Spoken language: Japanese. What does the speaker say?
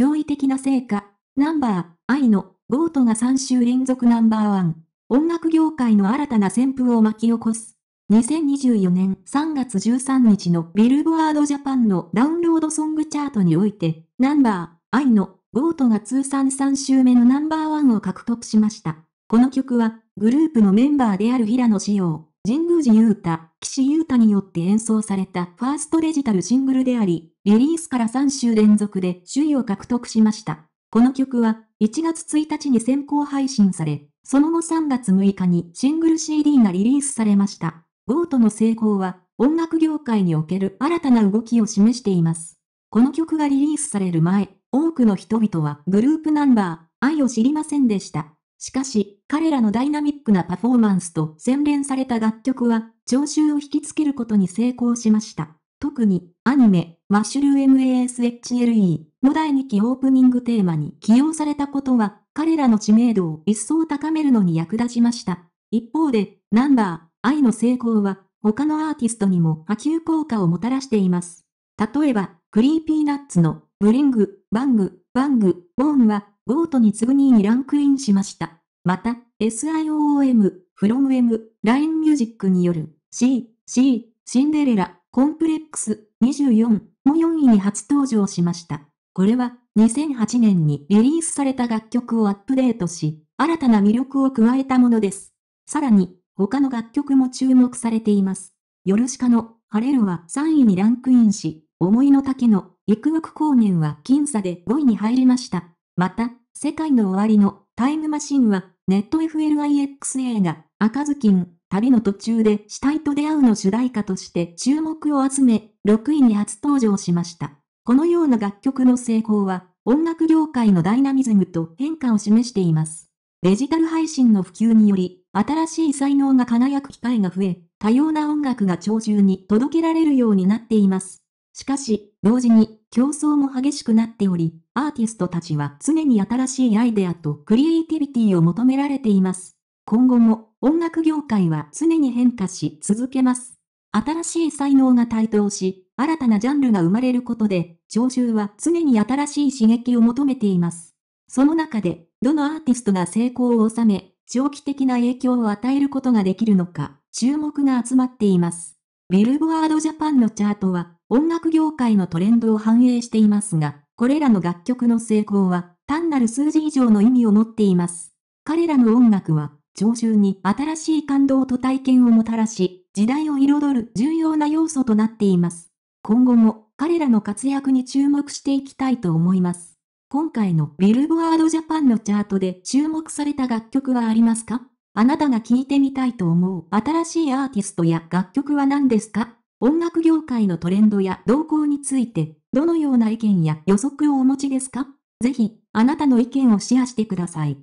驚異的な成果、ナンバー、愛の、ゴートが3週連続ナンバーワン。音楽業界の新たな旋風を巻き起こす。2024年3月13日のビルボワードジャパンのダウンロードソングチャートにおいて、ナンバー、愛の、ゴートが通算3週目のナンバーワンを獲得しました。この曲は、グループのメンバーである平野紫耀、神宮寺優太、岸優太によって演奏されたファーストデジタルシングルであり、リリースから3週連続で首位を獲得しました。この曲は1月1日に先行配信され、その後3月6日にシングル CD がリリースされました。ゴートの成功は音楽業界における新たな動きを示しています。この曲がリリースされる前、多くの人々はグループナンバー、愛を知りませんでした。しかし、彼らのダイナミックなパフォーマンスと洗練された楽曲は、聴衆を引きつけることに成功しました。特に、アニメ、マッシュル MASHLE の第2期オープニングテーマに起用されたことは、彼らの知名度を一層高めるのに役立ちました。一方で、ナンバー、愛の成功は、他のアーティストにも波及効果をもたらしています。例えば、クリーピーナッツの、ブリング、バング、バング、ボーンは、ゴートに次ぐ2位にランクインしました。また、SIOOM、From M、LINE Music による C、C、シンデレラ、コンプレックス24も4位に初登場しました。これは2008年にリリースされた楽曲をアップデートし、新たな魅力を加えたものです。さらに、他の楽曲も注目されています。ヨルシカのハレルは3位にランクインし、思いの丈の幾億光年は僅差で5位に入りました。また、世界の終わりのタイムマシンは、ネット FLIX 映画、赤ずきん、旅の途中で死体と出会うの主題歌として注目を集め、6位に初登場しました。このような楽曲の成功は、音楽業界のダイナミズムと変化を示しています。デジタル配信の普及により、新しい才能が輝く機会が増え、多様な音楽が聴衆に届けられるようになっています。しかし、同時に競争も激しくなっており、アーティストたちは常に新しいアイデアとクリエイティビティを求められています。今後も音楽業界は常に変化し続けます。新しい才能が台頭し、新たなジャンルが生まれることで、聴衆は常に新しい刺激を求めています。その中で、どのアーティストが成功を収め、長期的な影響を与えることができるのか、注目が集まっています。ビルボワードジャパンのチャートは、音楽業界のトレンドを反映していますが、これらの楽曲の成功は単なる数字以上の意味を持っています。彼らの音楽は、聴衆に新しい感動と体験をもたらし、時代を彩る重要な要素となっています。今後も彼らの活躍に注目していきたいと思います。今回のビルボワードジャパンのチャートで注目された楽曲はありますかあなたが聴いてみたいと思う新しいアーティストや楽曲は何ですか音楽業界のトレンドや動向について、どのような意見や予測をお持ちですかぜひ、あなたの意見をシェアしてください。